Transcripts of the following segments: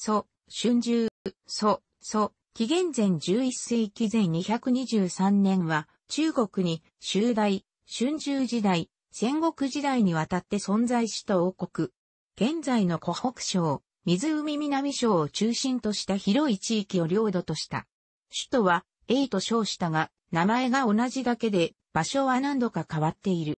祖、春秋、祖、祖、紀元前11世紀前223年は、中国に、周代、春秋時代、戦国時代にわたって存在した王国。現在の湖北省、湖南省を中心とした広い地域を領土とした。首都は、A と称したが、名前が同じだけで、場所は何度か変わっている。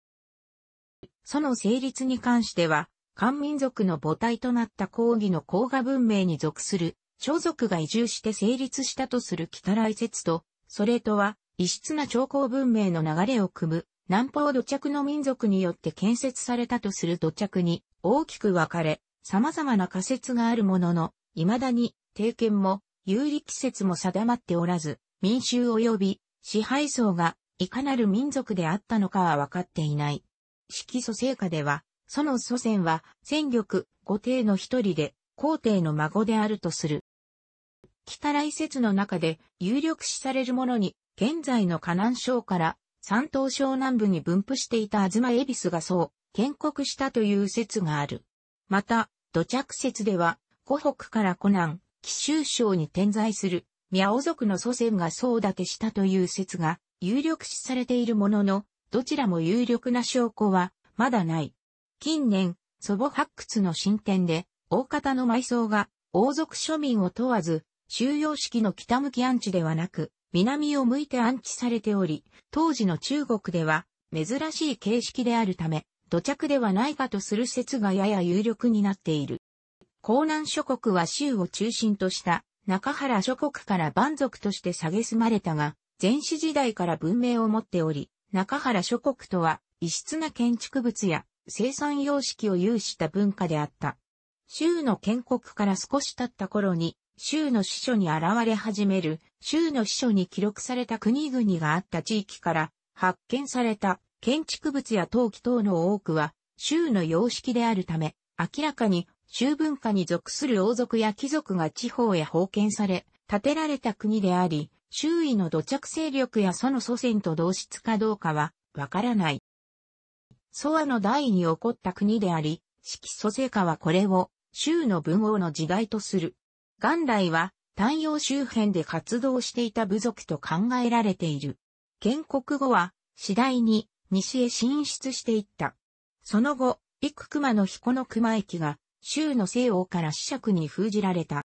その成立に関しては、漢民族の母体となった抗議の甲賀文明に属する、諸族が移住して成立したとする北来説と、それとは、異質な長江文明の流れを組む、南方土着の民族によって建設されたとする土着に大きく分かれ、様々な仮説があるものの、未だに、定見も、有利季節も定まっておらず、民衆及び支配層がいかなる民族であったのかは分かっていない。色素成果では、その祖先は、戦力、後帝の一人で、皇帝の孫であるとする。北来説の中で、有力視されるものに、現在の河南省から、山東省南部に分布していた東恵比寿がそう、建国したという説がある。また、土着説では、湖北から湖南、紀州省に点在する、宮オ族の祖先がそう立てしたという説が、有力視されているものの、どちらも有力な証拠は、まだない。近年、祖母発掘の進展で、大方の埋葬が、王族庶民を問わず、収容式の北向き安置ではなく、南を向いて安置されており、当時の中国では、珍しい形式であるため、土着ではないかとする説がやや有力になっている。江南諸国は州を中心とした中原諸国から蛮族として蔑まれたが、前史時代から文明を持っており、中原諸国とは異質な建築物や生産様式を有した文化であった。州の建国から少し経った頃に、州の司書に現れ始める、州の司書に記録された国々があった地域から発見された建築物や陶器等の多くは、州の様式であるため、明らかに州文化に属する王族や貴族が地方へ封建され、建てられた国であり、周囲の土着勢力やその祖先と同質かどうかは、わからない。ソアの代に起こった国であり、色蘇成家はこれを、州の文王の時代とする。元来は、太陽周辺で活動していた部族と考えられている。建国後は、次第に、西へ進出していった。その後、幾熊の彦の熊駅が、州の西王から死尺に封じられた。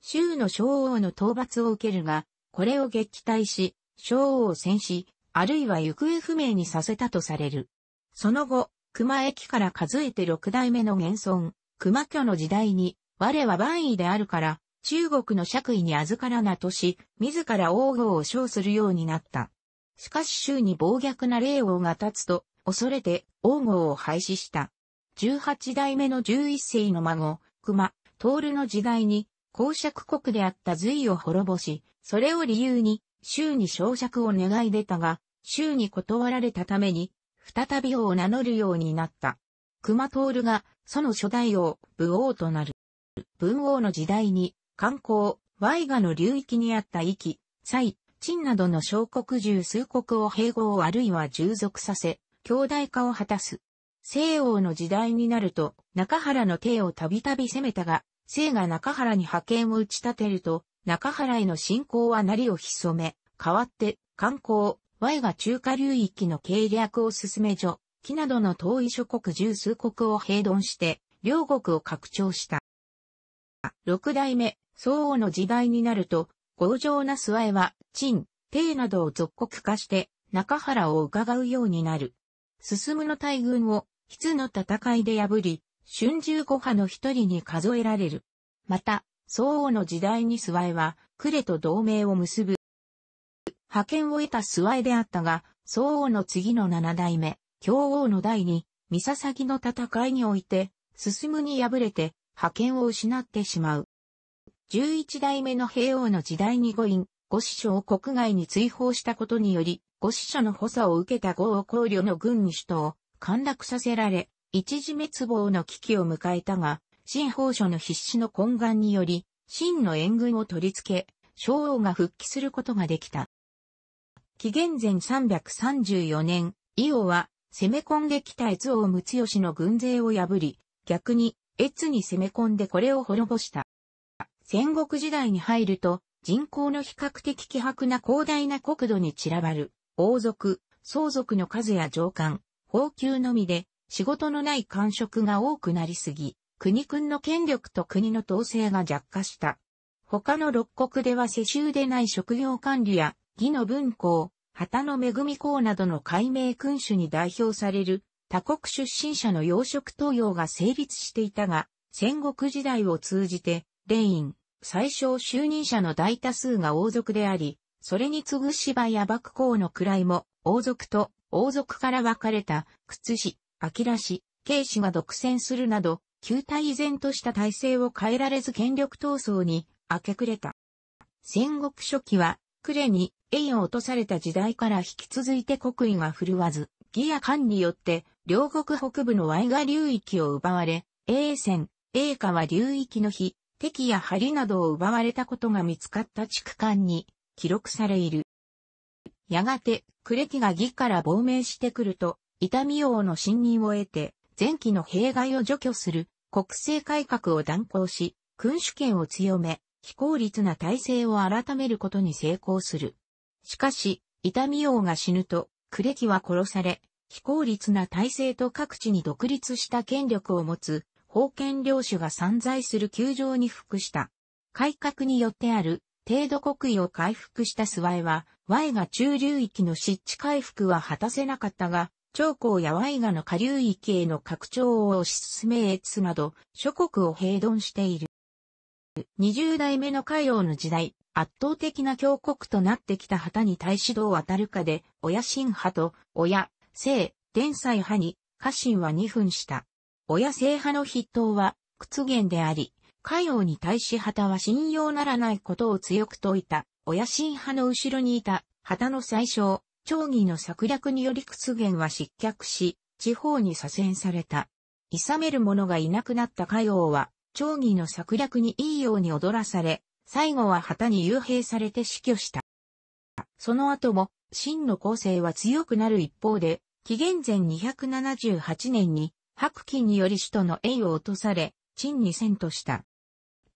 州の小王の討伐を受けるが、これを撃退し、小王を戦死、あるいは行方不明にさせたとされる。その後、熊駅から数えて六代目の現存、熊居の時代に、我は万位であるから、中国の爵位に預からなとし、自ら王号を称するようになった。しかし州に暴虐な霊王が立つと、恐れて王号を廃止した。十八代目の十一世の孫、熊、徹の時代に、公爵国であった隋を滅ぼし、それを理由に、州に小爵を願い出たが、州に断られたために、再び王を名乗るようになった。熊徹が、その初代王、武王となる。文王の時代に、観光、ワイガの流域にあった域、蔡、陳などの小国十数国を併合あるいは従属させ、兄弟化を果たす。西王の時代になると、中原の帝をたびたび攻めたが、西が中原に覇権を打ち立てると、中原への信仰はなりを潜め、代わって、観光、Y が中華流域の計略を進め所、木などの遠い諸国十数国を併存して、両国を拡張した。六代目、宋王の時代になると、強情な諏訪は、陳、帝などを属国化して、中原を伺うようになる。進むの大軍を、筆の戦いで破り、春秋五派の一人に数えられる。また、宋王の時代に諏訪は、呉と同盟を結ぶ派遣を得た諏訪絵であったが、総王の次の七代目、京王の代に、三笹の戦いにおいて、進むに敗れて、派遣を失ってしまう。十一代目の平王の時代に五院、五師匠を国外に追放したことにより、五師匠の補佐を受けた五王考慮の軍に首都を陥落させられ、一時滅亡の危機を迎えたが、新法書の必死の懇願により、真の援軍を取り付け、昭王が復帰することができた。紀元前334年、伊オは攻め込んできた越王睦しの軍勢を破り、逆に越に攻め込んでこれを滅ぼした。戦国時代に入ると、人口の比較的希薄な広大な国土に散らばる、王族、相続の数や上官、宝給のみで、仕事のない官職が多くなりすぎ、国君の権力と国の統制が弱化した。他の六国では世襲でない職業管理や義の文公、旗の恵みなどの改名君主に代表される他国出身者の養殖登用が成立していたが、戦国時代を通じて、レイン、最小就任者の大多数が王族であり、それに次ぐ芝や幕公の位も、王族と王族から分かれた、靴氏、明氏、慶氏が独占するなど、旧体依然とした体制を変えられず権力闘争に明け暮れた。戦国初期は呉に栄を落とされた時代から引き続いて国威が振るわず、義や漢によって両国北部のワイガ流域を奪われ、戦、栄永は流域の日、敵や針などを奪われたことが見つかった地区間に記録されいる。やがて、呉キが義から亡命してくると、伊丹王の信任を得て、前期の弊害を除去する国政改革を断行し、君主権を強め、非効率な体制を改めることに成功する。しかし、伊丹王が死ぬと、クレキは殺され、非効率な体制と各地に独立した権力を持つ、封建領主が散在する球場に服した。改革によってある、程度国威を回復した諏訪江は、イが中流域の湿地回復は果たせなかったが、長江やワイガの下流域への拡張を推し進めつなど、諸国を併存している。20代目の海洋の時代、圧倒的な強国となってきた旗に対指導渡るかで、親新派と、親、聖、伝祭派に、家臣は二分した。親聖派の筆頭は、屈原であり、海洋に対し旗は信用ならないことを強く説いた、親新派の後ろにいた、旗の最小、長義の策略により屈原は失脚し、地方に左遷された。諌める者がいなくなった海洋は、長義の策略にいいように踊らされ、最後は旗に幽閉されて死去した。その後も、秦の構成は強くなる一方で、紀元前278年に、白金により首都の栄を落とされ、陳に遷とした。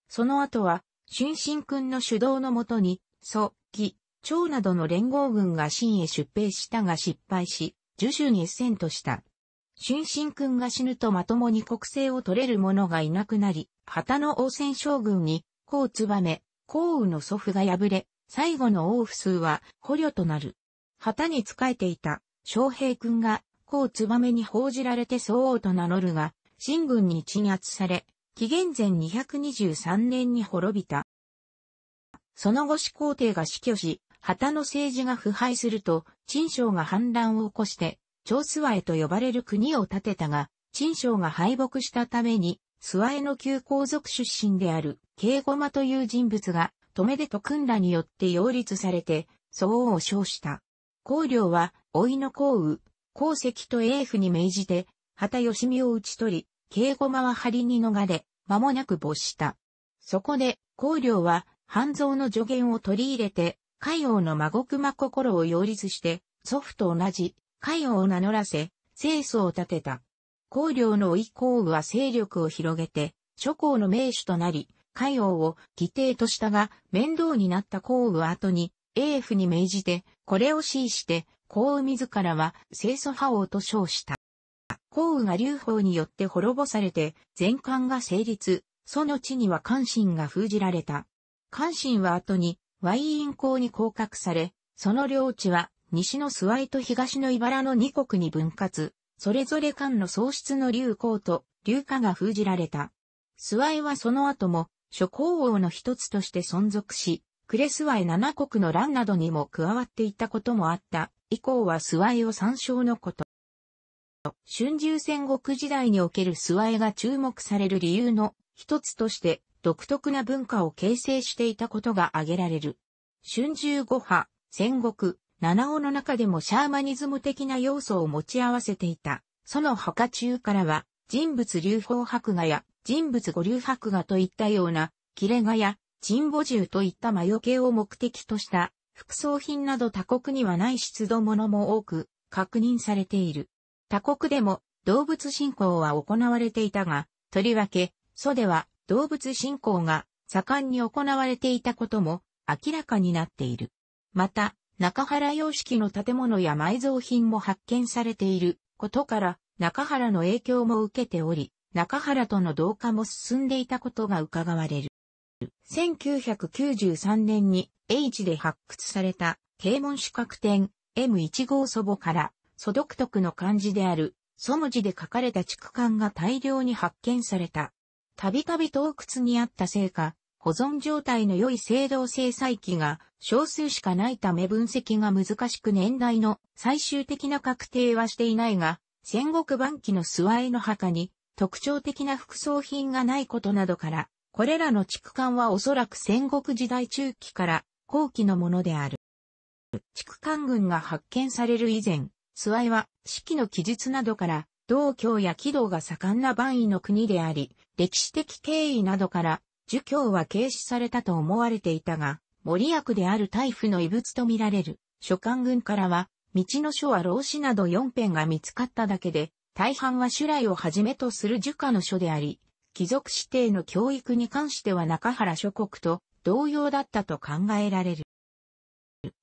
その後は、春進君の主導のもとに、祖、義、長などの連合軍が秦へ出兵したが失敗し、徐州に遷とした。春神君が死ぬとまともに国政を取れる者がいなくなり、旗の王戦将軍に、高燕、甲羽の祖父が敗れ、最後の王府数は捕虜となる。旗に仕えていた、昌平君が、高燕に報じられて総王と名乗るが、新軍に鎮圧され、紀元前223年に滅びた。その後始皇帝が死去し、旗の政治が腐敗すると、陳将が反乱を起こして、長諏訪へと呼ばれる国を建てたが、陳章が敗北したために、諏訪への旧皇族出身である、慶護という人物が、留出と訓らによって擁立されて、相応を称した。公領は、老いの幸雨、皇石と英府に命じて、旗義美を打ち取り、慶護は張りに逃れ、間もなく没した。そこで、公領は、半蔵の助言を取り入れて、海王の孫熊心を擁立して、祖父と同じ海王を名乗らせ、清楚を立てた。公領の意向は勢力を広げて、諸侯の名手となり、海王を義弟としたが、面倒になった公は後に、英府に命じて、これを指して、公自らは清楚派王と称した。公が劉邦によって滅ぼされて、全漢が成立、その地には関心が封じられた。関心は後に、ワイン公に降格され、その領地は西のスワイと東の茨の二国に分割、それぞれ間の喪失の流行と流化が封じられた。スワイはその後も諸侯王の一つとして存続し、クレスワイ七国の乱などにも加わっていたこともあった。以降はスワイを参照のこと。春秋戦国時代におけるスワイが注目される理由の一つとして独特な文化を形成していたことが挙げられる。春秋五派、戦国、七尾の中でもシャーマニズム的な要素を持ち合わせていた。その墓中からは、人物流法白画や人物五流白画といったような、切れ画や沈母銃といった魔除けを目的とした副葬品など他国にはない出土物も多く確認されている。他国でも動物信仰は行われていたが、とりわけ、祖では動物信仰が盛んに行われていたことも明らかになっている。また、中原様式の建物や埋蔵品も発見されていることから、中原の影響も受けており、中原との同化も進んでいたことが伺われる。1993年に H で発掘された啓門四角点 M1 号祖母から祖独特の漢字である祖文字で書かれた畜簡が大量に発見された。たびたび洞窟にあったせいか、保存状態の良い青銅製細機が少数しかないため分析が難しく年代の最終的な確定はしていないが、戦国晩期の諏訪イの墓に特徴的な副葬品がないことなどから、これらの畜館はおそらく戦国時代中期から後期のものである。畜館群が発見される以前、諏訪イは四季の記述などから、道教や軌道が盛んな万位の国であり、歴史的経緯などから儒教は軽視されたと思われていたが、森役である大夫の遺物と見られる書簡群からは、道の書は老子など四篇が見つかっただけで、大半は修来をはじめとする儒家の書であり、貴族指定の教育に関しては中原諸国と同様だったと考えられる。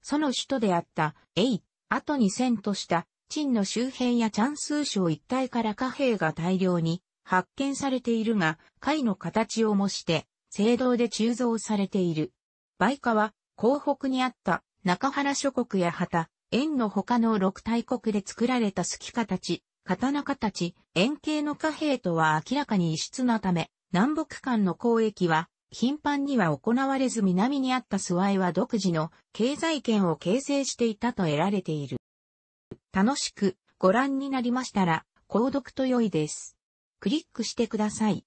その首都であった、エイ、後に遷とした、陳の周辺やチャンスー省一帯から貨幣が大量に発見されているが、貝の形を模して、青銅で鋳造されている。梅花は、広北にあった中原諸国や旗、円の他の六大国で作られた好き形、刀形、円形の貨幣とは明らかに異質なため、南北間の交易は、頻繁には行われず南にあった諏訪江は独自の経済圏を形成していたと得られている。楽しくご覧になりましたら、購読と良いです。クリックしてください。